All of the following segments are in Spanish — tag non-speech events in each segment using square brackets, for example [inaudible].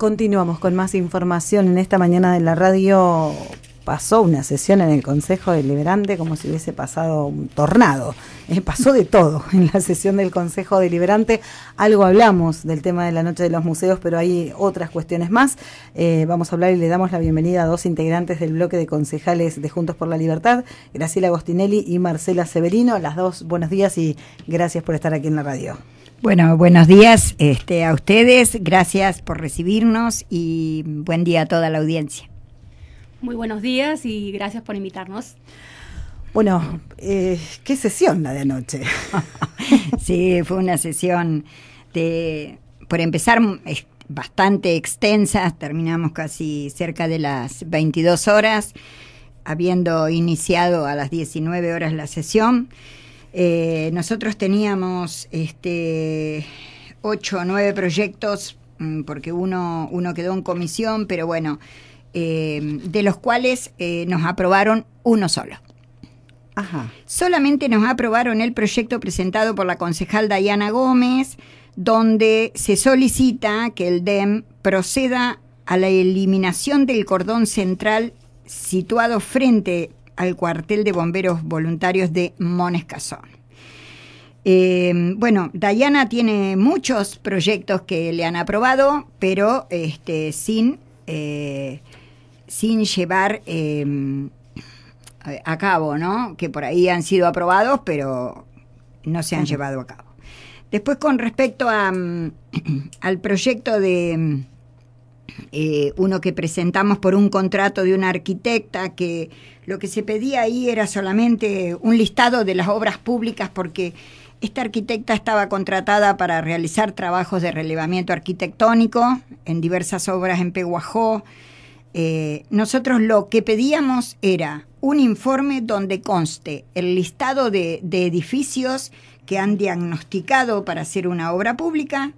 Continuamos con más información. En esta mañana de la radio pasó una sesión en el Consejo Deliberante como si hubiese pasado un tornado. Eh, pasó de todo [laughs] en la sesión del Consejo Deliberante. Algo hablamos del tema de la noche de los museos, pero hay otras cuestiones más. Eh, vamos a hablar y le damos la bienvenida a dos integrantes del bloque de concejales de Juntos por la Libertad, Graciela Agostinelli y Marcela Severino. Las dos, buenos días y gracias por estar aquí en la radio. Bueno, buenos días este, a ustedes, gracias por recibirnos y buen día a toda la audiencia. Muy buenos días y gracias por invitarnos. Bueno, eh, qué sesión la de anoche. [laughs] sí, fue una sesión de, por empezar, bastante extensa, terminamos casi cerca de las 22 horas, habiendo iniciado a las 19 horas la sesión eh, nosotros teníamos este, ocho o nueve proyectos, mm, porque uno, uno quedó en comisión, pero bueno, eh, de los cuales eh, nos aprobaron uno solo. Ajá. Solamente nos aprobaron el proyecto presentado por la concejal Dayana Gómez, donde se solicita que el DEM proceda a la eliminación del cordón central situado frente a al cuartel de bomberos voluntarios de Monescazón. Eh, bueno, Dayana tiene muchos proyectos que le han aprobado, pero este, sin, eh, sin llevar em, a cabo, ¿no? Que por ahí han sido aprobados, pero no se han llevado a cabo. Después, con respecto mm, [clears throat] al proyecto de mm, eh, uno que presentamos por un contrato de una arquitecta que lo que se pedía ahí era solamente un listado de las obras públicas porque esta arquitecta estaba contratada para realizar trabajos de relevamiento arquitectónico en diversas obras en Peguajó. Eh, nosotros lo que pedíamos era un informe donde conste el listado de, de edificios que han diagnosticado para hacer una obra pública,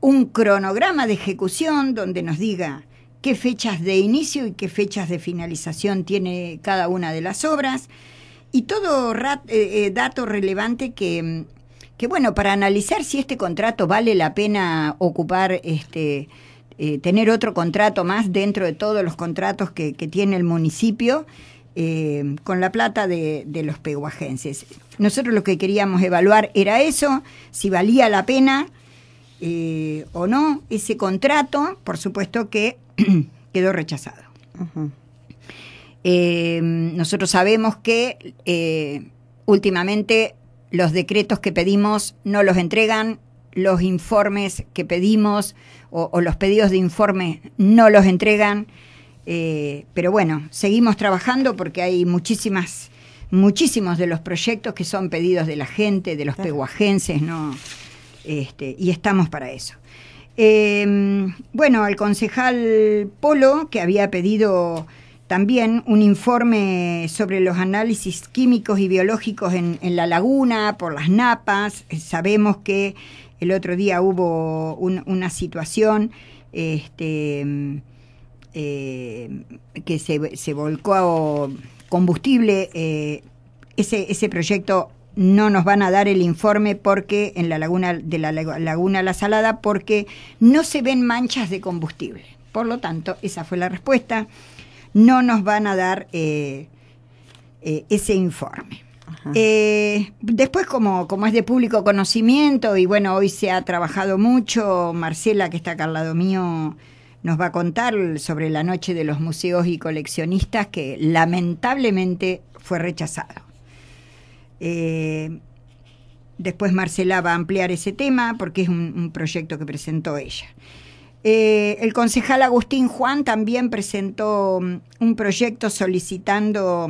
un cronograma de ejecución donde nos diga qué fechas de inicio y qué fechas de finalización tiene cada una de las obras y todo eh, eh, dato relevante que, bueno, para analizar si este contrato vale la pena ocupar este... Eh, tener otro contrato más dentro de todos los contratos que, tiene el municipio con la plata de, de, los peguajenses. Nosotros lo que queríamos evaluar era eso, si valía la pena eh, o no, ese contrato, por supuesto que [clears throat] quedó rechazado. Eh, nosotros sabemos que eh, últimamente los decretos que pedimos no los entregan, los informes que pedimos o, los pedidos de informe no los entregan, eh, pero bueno, seguimos trabajando porque hay muchísimas muchísimos de los proyectos que son pedidos de la gente, de los peguajenses, no este, y estamos para eso. Em, bueno, al concejal Polo, que había pedido también un informe sobre los análisis químicos y biológicos en, la laguna, por las napas. Eh, sabemos que el otro día hubo una situación este, em, eh, que se, volcó combustible. Eh, ese, ese proyecto no nos van a dar el informe porque en la laguna de la laguna La Salada porque no se ven manchas de combustible. Por lo tanto, esa fue la respuesta. No nos van a dar eh, eh, ese informe. Eh, después, como, como es de público conocimiento, y bueno, hoy se ha trabajado mucho, Marcela, que está acá al lado mío, nos va a contar sobre la noche de los museos y coleccionistas que lamentablemente fue rechazado. Eh, después Marcela va a ampliar ese tema porque es un, proyecto que presentó ella. Eh, el concejal Agustín Juan también presentó mm, un proyecto solicitando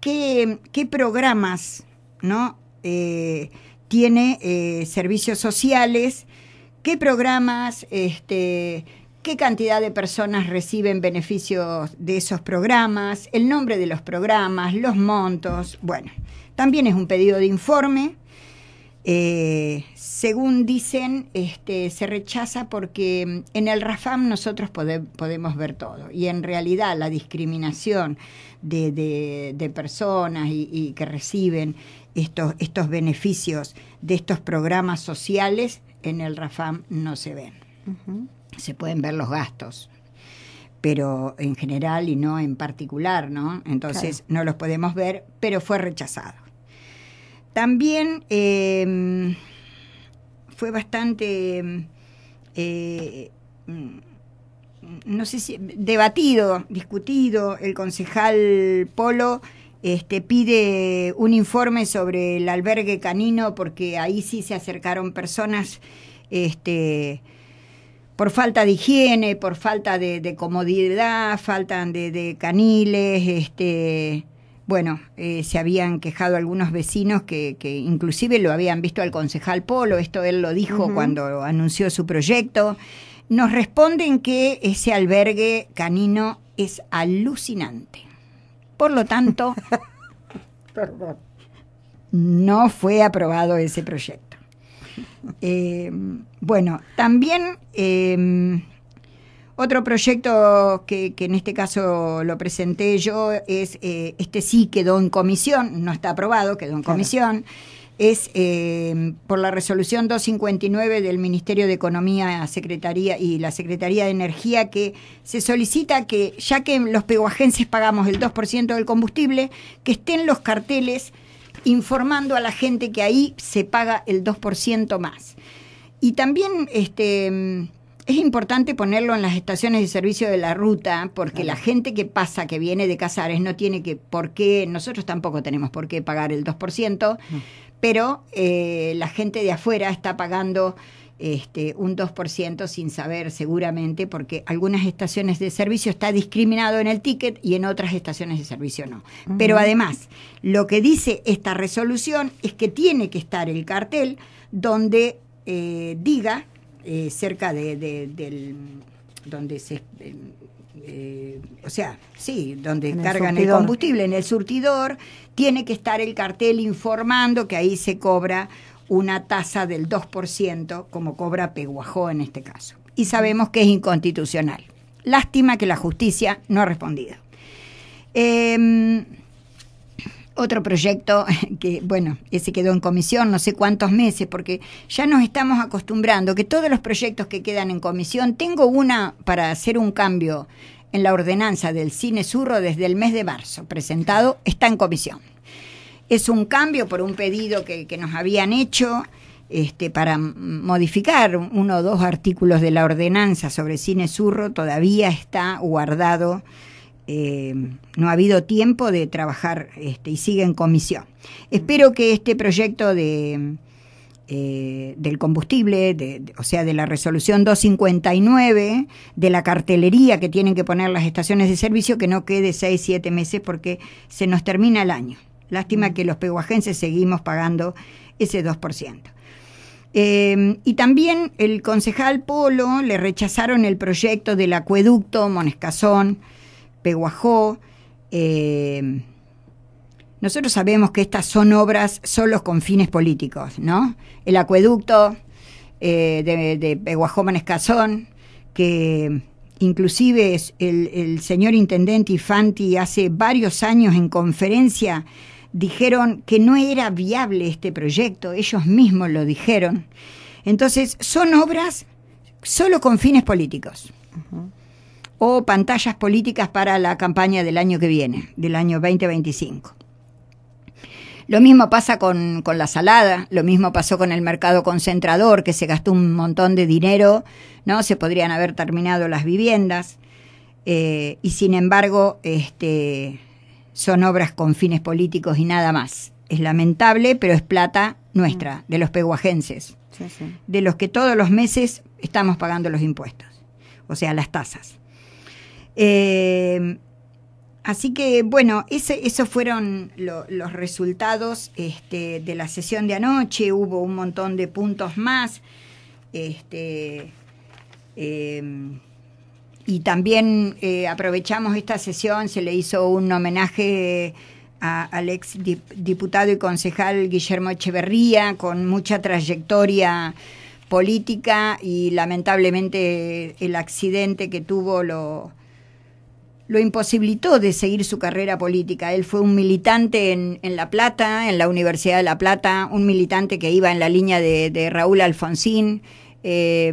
qué, programas ¿no? Eh, tiene servicios sociales, qué programas, este, qué cantidad de personas reciben beneficios de esos programas, el nombre de los programas, los montos, bueno, también es un pedido de informe. Eh, según dicen, este, se rechaza porque en el RAFAM nosotros podemos ver todo y en realidad la discriminación de, personas y, que reciben estos, beneficios de estos programas sociales en el RAFAM no se ven. Se pueden ver los gastos, pero en general y no en particular, ¿no? Entonces no los podemos ver, pero fue rechazado. También em, fue bastante, em, eh, mm, no sé si, debatido, discutido. El concejal Polo este, pide un informe sobre el albergue canino porque ahí sí se acercaron personas este, por falta de higiene, por falta de, comodidad, faltan de, de caniles, este, bueno, eh, se habían quejado algunos vecinos que, inclusive lo habían visto al concejal Polo, esto él lo dijo cuando anunció su proyecto. Nos responden que ese albergue canino es alucinante. Por lo tanto, [laughs] no fue aprobado ese proyecto. Eh, bueno, también... Eh, otro proyecto que, en este caso lo presenté yo es, eh, este sí quedó en comisión, no está aprobado, quedó en comisión, es eh, por la resolución 259 del Ministerio de Economía Secretaría y la Secretaría de Energía que se solicita que, ya que los peguajenses pagamos el 2% del combustible, que estén los carteles informando a la gente que ahí se paga el 2% más. Y también este es importante ponerlo en las estaciones de servicio de la ruta, porque la gente que pasa, que viene de Casares, no tiene que por qué, nosotros tampoco tenemos por qué pagar el 2%, mm. pero eh, la gente de afuera está pagando este, un 2% sin saber seguramente, porque algunas estaciones de servicio está discriminado en el ticket y en otras estaciones de servicio no. Mm. Pero además, lo que dice esta resolución es que tiene que estar el cartel donde eh, diga eh, cerca de, del donde se eh, eh, o sea, sí, donde cargan el, combustible, en el surtidor, tiene que estar el cartel informando que ahí se cobra una tasa del 2%, como cobra Peguajó en este caso. Y sabemos que es inconstitucional. Lástima que la justicia no ha respondido. Em, otro proyecto [laughs] que, bueno, ese quedó en comisión no sé cuántos meses, porque ya nos estamos acostumbrando que todos los proyectos que quedan en comisión, tengo una para hacer un cambio en la ordenanza del cine surro desde el mes de marzo, presentado, está en comisión. Es un cambio por un pedido que, nos habían hecho este, para modificar uno o dos artículos de la ordenanza sobre cine surro, todavía está guardado eh, no ha habido tiempo de trabajar este, y sigue en comisión. Espero que este proyecto de, eh, del combustible, o sea, de la resolución 259, de la cartelería que tienen que poner las estaciones de servicio, que no quede 6, siete meses porque se nos termina el año. Lástima mm. que los peguajenses seguimos pagando ese 2%. Eh, y también el concejal Polo le rechazaron el proyecto del acueducto Monescazón Peguajó. Eh, nosotros sabemos que estas son obras solo con fines políticos, ¿no? El acueducto eh, de, de, Peguajó Manescazón, que inclusive el, señor intendente Ifanti hace varios años en conferencia dijeron que no era viable este proyecto, ellos mismos lo dijeron. Entonces, son obras solo con fines políticos o pantallas políticas para la campaña del año que viene, del año 2025. Lo mismo pasa con, la salada, lo mismo pasó con el mercado concentrador, que se gastó un montón de dinero, ¿no? Se podrían haber terminado las viviendas, eh, y sin embargo, este, son obras con fines políticos y nada más. Es lamentable, pero es plata nuestra, mm. de los peguajenses, de los que todos los meses estamos pagando los impuestos, o sea, las tasas. Em, así que bueno, esos fueron los resultados este, de la sesión de anoche. Hubo un montón de puntos más. Este, em, y también eh, aprovechamos esta sesión, se le hizo un homenaje al ex diputado y concejal Guillermo Echeverría, con mucha trayectoria política y lamentablemente el accidente que tuvo lo, lo imposibilitó de seguir su carrera política. Él fue un militante en, La Plata, en la Universidad de La Plata, un militante que iba en la línea de, Raúl Alfonsín, eh,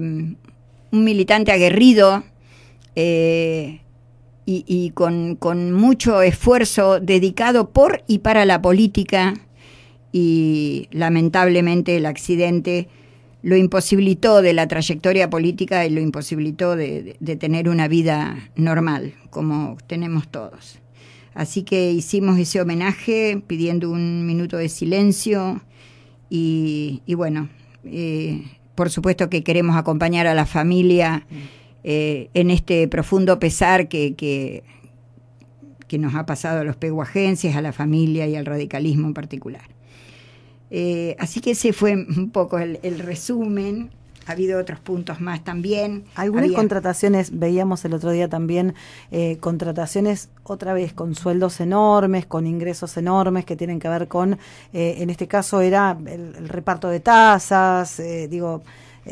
un militante aguerrido eh, y, con, mucho esfuerzo dedicado por y para la política y lamentablemente el accidente lo imposibilitó de la trayectoria política y lo imposibilitó de, tener una vida normal, como tenemos todos. Así que hicimos ese homenaje pidiendo un minuto de silencio y, bueno, eh, por supuesto que queremos acompañar a la familia eh, en este profundo pesar que, que, que nos ha pasado a los peguajenses, a la familia y al radicalismo en particular. Eh, así que ese fue un poco el, resumen ha habido otros puntos más también. Algunas contrataciones, veíamos el otro día también, eh, contrataciones otra vez con sueldos enormes, con ingresos enormes que tienen que ver con, eh, en este caso era el, reparto de tasas, digo,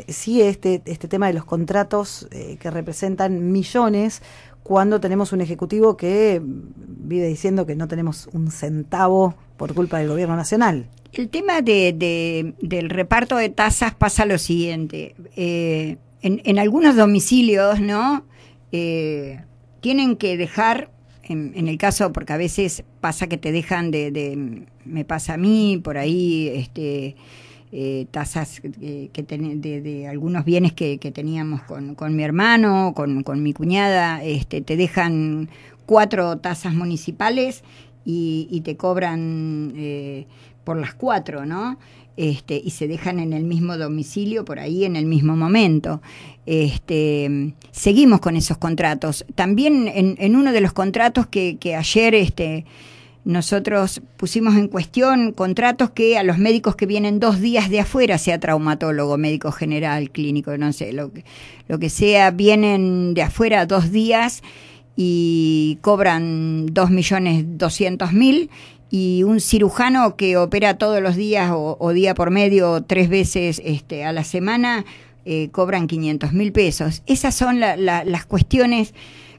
sí este, este tema de los contratos que representan millones cuando tenemos un ejecutivo que vive diciendo que no tenemos un centavo por culpa del gobierno nacional. El tema del reparto de tasas pasa lo siguiente. Eh, en, algunos domicilios, ¿no? Eh, tienen que dejar, en, el caso, porque a veces pasa que te dejan de, me pasa a mí, por ahí, este, eh, tasas que de, algunos bienes que, teníamos con, mi hermano, con, mi cuñada, este, te dejan cuatro tasas municipales y, te cobran eh, por las cuatro, ¿no? Este, y se dejan en el mismo domicilio, por ahí en el mismo momento. Este, seguimos con esos contratos. También en, uno de los contratos que, ayer este, nosotros pusimos en cuestión contratos que a los médicos que vienen dos días de afuera, sea traumatólogo, médico general, clínico, no sé, lo que, lo que sea, vienen de afuera dos días y cobran 2.200.000 y un cirujano que opera todos los días o, día por medio tres veces este, a la semana eh, cobran 500.000 pesos. Esas son las cuestiones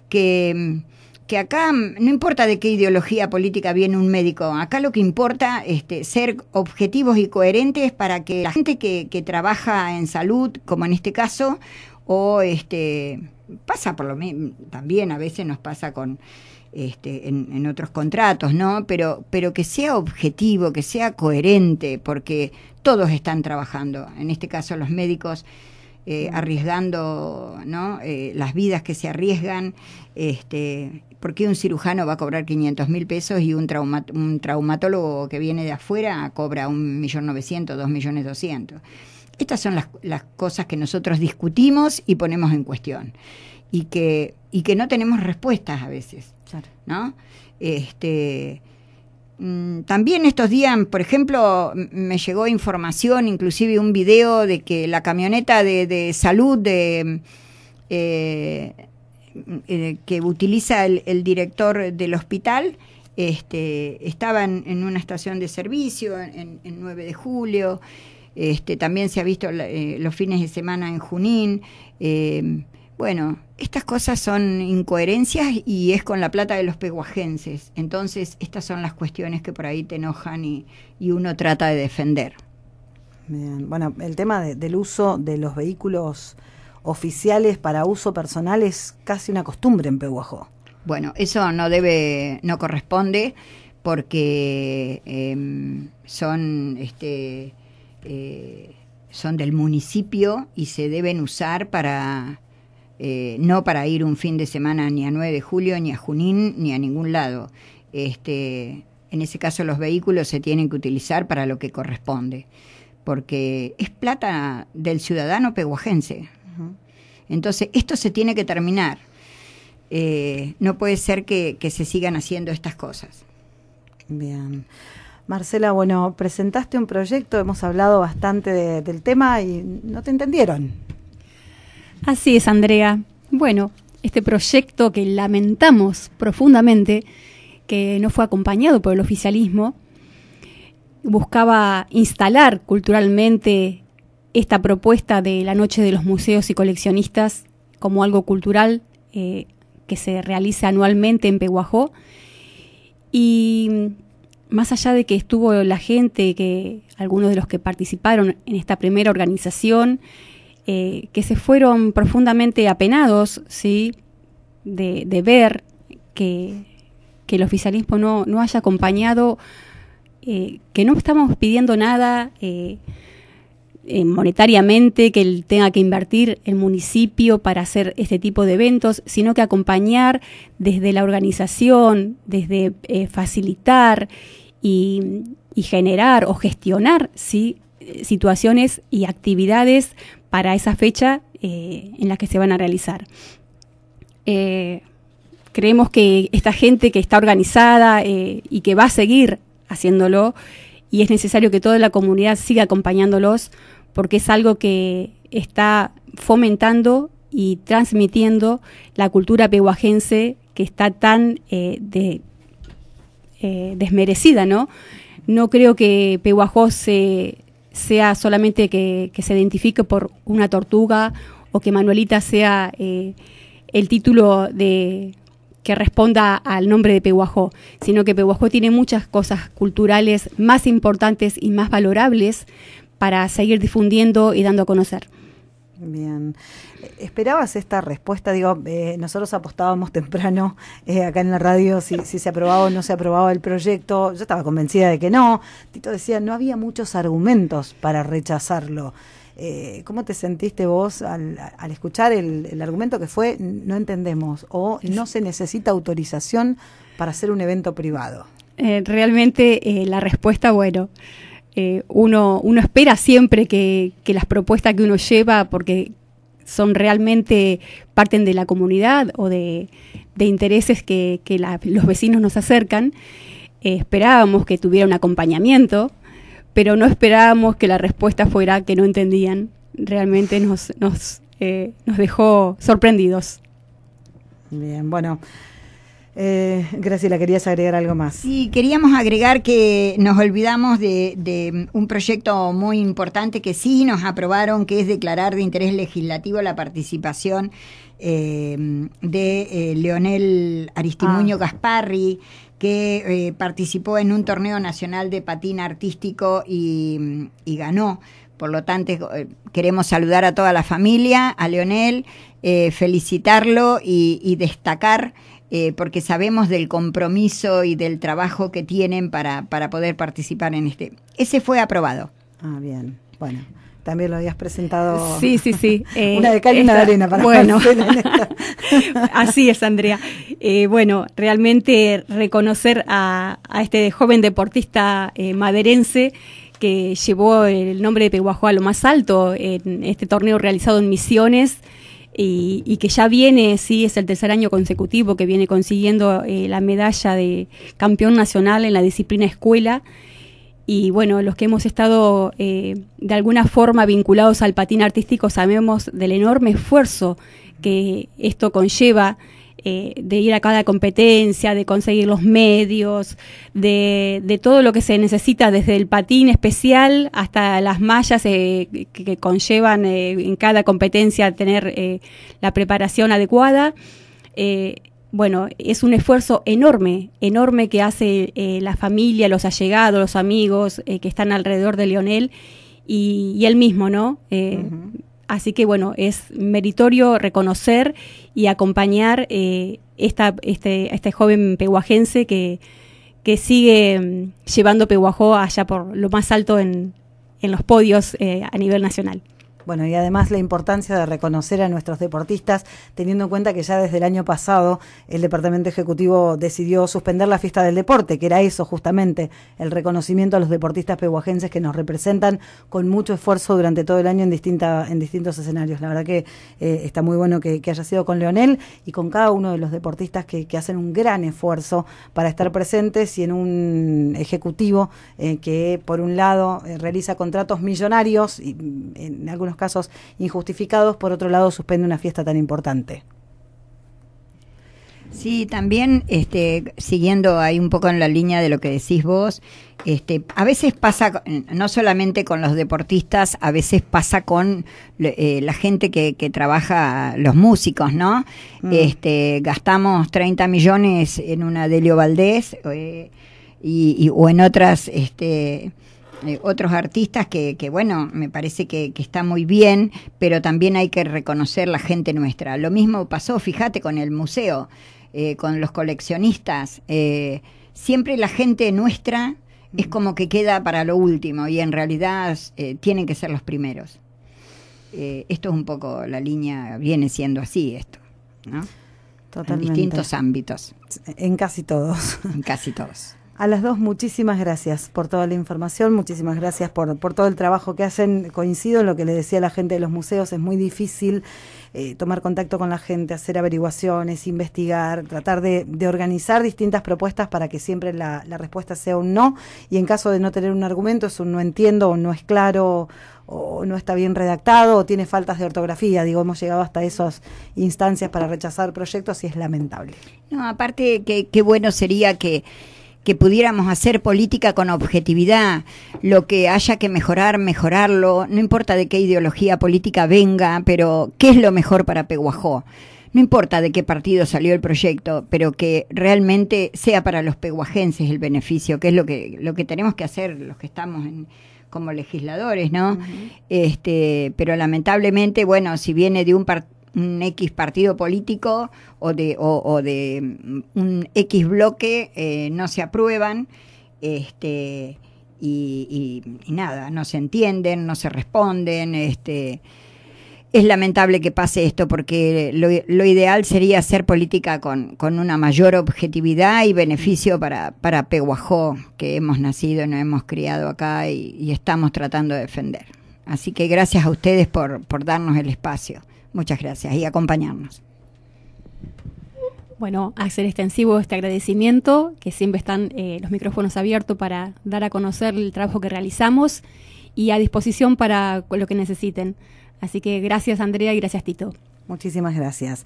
que, que acá no importa de qué ideología política viene un médico, acá lo que importa es este, ser objetivos y coherentes para que la gente que trabaja en salud, como en este caso, o este pasa por lo mismo, también a veces nos pasa con este, en, otros contratos, ¿no? Pero, pero que sea objetivo, que sea coherente, porque todos están trabajando, en este caso los médicos eh, arriesgando, ¿no? Eh, las vidas que se arriesgan, este, porque un cirujano va a cobrar 500 mil pesos y un, un traumatólogo que viene de afuera cobra un millón novecientos, estas son las, cosas que nosotros discutimos y ponemos en cuestión y que, y que no tenemos respuestas a veces. ¿no? Este, mm, también estos días, por ejemplo, me llegó información, inclusive un video de que la camioneta de, salud de, eh, eh, que utiliza el, director del hospital este, estaba en, una estación de servicio en, en 9 de julio. Este, también se ha visto eh, los fines de semana en Junín. Eh, bueno, estas cosas son incoherencias y es con la plata de los peguajenses. Entonces, estas son las cuestiones que por ahí te enojan y, y uno trata de defender. Bueno, el tema del uso de los vehículos oficiales para uso personal es casi una costumbre en Peguajó. Bueno, eso no debe, no corresponde porque em, son este, eh, son del municipio y se deben usar para eh, no para ir un fin de semana ni a 9 de julio, ni a Junín, ni a ningún lado. Este, en ese caso los vehículos se tienen que utilizar para lo que corresponde, porque es plata del ciudadano peguajense. Entonces, esto se tiene que terminar. Eh, no puede ser que, que se sigan haciendo estas cosas. vean Marcela, bueno, presentaste un proyecto, hemos hablado bastante del tema y no te entendieron. Así es, Andrea. Bueno, este proyecto que lamentamos profundamente, que no fue acompañado por el oficialismo, buscaba instalar culturalmente esta propuesta de la Noche de los Museos y Coleccionistas como algo cultural eh, que se realiza anualmente en Peguajó. Y más allá de que estuvo la gente, que algunos de los que participaron en esta primera organización, eh, que se fueron profundamente apenados, ¿sí? De, ver que, el oficialismo no, no haya acompañado, eh, que no estamos pidiendo nada eh, monetariamente, que él tenga que invertir el municipio para hacer este tipo de eventos, sino que acompañar desde la organización, desde facilitar y, generar o gestionar situaciones y actividades para esa fecha eh, en la que se van a realizar. Eh, creemos que esta gente que está organizada eh, y que va a seguir haciéndolo, y es necesario que toda la comunidad siga acompañándolos, porque es algo que está fomentando y transmitiendo la cultura pehuajense que está tan de, eh, desmerecida, ¿no? No creo que Pehuajó sea solamente que, se identifique por una tortuga o que Manuelita sea eh, el título de que responda al nombre de Pehuajó, sino que Pehuajó tiene muchas cosas culturales más importantes y más valorables para seguir difundiendo y dando a conocer. Bien. ¿Esperabas esta respuesta? Digo, eh, nosotros apostábamos temprano eh, acá en la radio si, se aprobaba o no se aprobaba el proyecto. Yo estaba convencida de que no. Tito decía, no había muchos argumentos para rechazarlo. Eh, ¿Cómo te sentiste vos al, escuchar el, argumento que fue no entendemos o no se necesita autorización para hacer un evento privado? realmente la respuesta, bueno. Eh, uno, uno espera siempre que, las propuestas que uno lleva, porque son realmente parten de la comunidad o de, intereses que, los vecinos nos acercan. Eh, esperábamos que tuviera un acompañamiento, pero no esperábamos que la respuesta fuera que no entendían. Realmente nos, nos, eh, nos dejó sorprendidos. Bien, bueno. Eh, Graciela, querías agregar algo más. Sí, queríamos agregar que nos olvidamos de, un proyecto muy importante que sí nos aprobaron, que es declarar de interés legislativo la participación eh, de eh, Leonel Aristimuño ah. Gasparri, que eh, participó en un torneo nacional de patín artístico y, ganó. Por lo tanto, queremos saludar a toda la familia, a Leonel, felicitarlo y destacar eh, porque sabemos del compromiso y del trabajo que tienen para, para poder participar en este. Ese fue aprobado. Ah, bien. Bueno, también lo habías presentado. Sí, sí, sí. [laughs] una eh, de cal y una de arena para Bueno, [laughs] así es, Andrea. Eh, bueno, realmente reconocer a, este joven deportista maderense que llevó el nombre de Pehuajó a lo más alto en este torneo realizado en Misiones y, que ya viene, sí, es el tercer año consecutivo que viene consiguiendo eh, la medalla de campeón nacional en la disciplina escuela. Y bueno, los que hemos estado eh, de alguna forma vinculados al patín artístico sabemos del enorme esfuerzo que esto conlleva eh, de ir a cada competencia, de conseguir los medios, de, todo lo que se necesita, desde el patín especial hasta las mallas eh, que, conllevan eh, en cada competencia tener la preparación adecuada. bueno, es un esfuerzo enorme, enorme que hace la familia, los allegados, los amigos que están alrededor de Lionel y, él mismo, ¿no? Así que bueno, es meritorio reconocer y acompañar eh, esta, este, este joven pehuajense que, que sigue mm, llevando Pehuajó allá por lo más alto en, en los podios eh, a nivel nacional. Bueno, y además la importancia de reconocer a nuestros deportistas, teniendo en cuenta que ya desde el año pasado el Departamento Ejecutivo decidió suspender la fiesta del deporte, que era eso justamente, el reconocimiento a los deportistas pehuajenses que nos representan con mucho esfuerzo durante todo el año en, distinta, en distintos escenarios. La verdad que eh, está muy bueno que, haya sido con Leonel y con cada uno de los deportistas que, hacen un gran esfuerzo para estar presentes y en un Ejecutivo eh, que, por un lado, eh, realiza contratos millonarios y en algunos casos injustificados, por otro lado suspende una fiesta tan importante. Sí, también este, siguiendo ahí un poco en la línea de lo que decís vos, este, a veces pasa, no solamente con los deportistas, a veces pasa con eh, la gente que, trabaja, los músicos, ¿no? Mm. Este, gastamos 30 millones en una Delio Valdés eh, y, y, o en otras... Este, eh, otros artistas que, bueno, me parece que, está muy bien, pero también hay que reconocer la gente nuestra. Lo mismo pasó, fíjate, con el museo, eh, con los coleccionistas. Eh, siempre la gente nuestra es como que queda para lo último y en realidad tienen que ser los primeros. esto es un poco, la línea viene siendo así esto, ¿no? Totalmente. En distintos ámbitos. En casi todos. En casi todos. A las dos, muchísimas gracias por toda la información, muchísimas gracias por, por todo el trabajo que hacen. Coincido en lo que le decía la gente de los museos, es muy difícil eh, tomar contacto con la gente, hacer averiguaciones, investigar, tratar de, organizar distintas propuestas para que siempre la, respuesta sea un no y en caso de no tener un argumento es un no entiendo o no es claro o no está bien redactado o tiene faltas de ortografía. Digo, hemos llegado hasta esas instancias para rechazar proyectos y es lamentable. No, aparte, qué bueno sería que que pudiéramos hacer política con objetividad, lo que haya que mejorar, mejorarlo, no importa de qué ideología política venga, pero qué es lo mejor para Peguajó. No importa de qué partido salió el proyecto, pero que realmente sea para los peguajenses el beneficio, que es lo que, lo que tenemos que hacer los que estamos como legisladores, ¿no? Este, pero lamentablemente, bueno, si viene de un partido un X partido político o de, o, de mm, un X bloque eh, no se aprueban este, y, nada, no se entienden, no se responden. Este, es lamentable que pase esto porque lo, ideal sería hacer política con, con, una mayor objetividad y beneficio para, para Peguajó, que hemos nacido, nos hemos criado acá y, y estamos tratando de defender. Así que gracias a ustedes por, por darnos el espacio. Muchas gracias y acompañarnos. Bueno, hacer extensivo este agradecimiento, que siempre están eh, los micrófonos abiertos para dar a conocer el trabajo que realizamos y a disposición para lo que necesiten. Así que gracias Andrea y gracias Tito. Muchísimas gracias.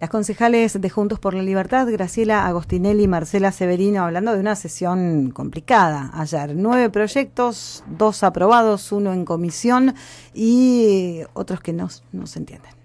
Las concejales de Juntos por la Libertad, Graciela Agostinelli y Marcela Severino, hablando de una sesión complicada ayer. Nueve proyectos, dos aprobados, uno en comisión y otros que no, no se entienden.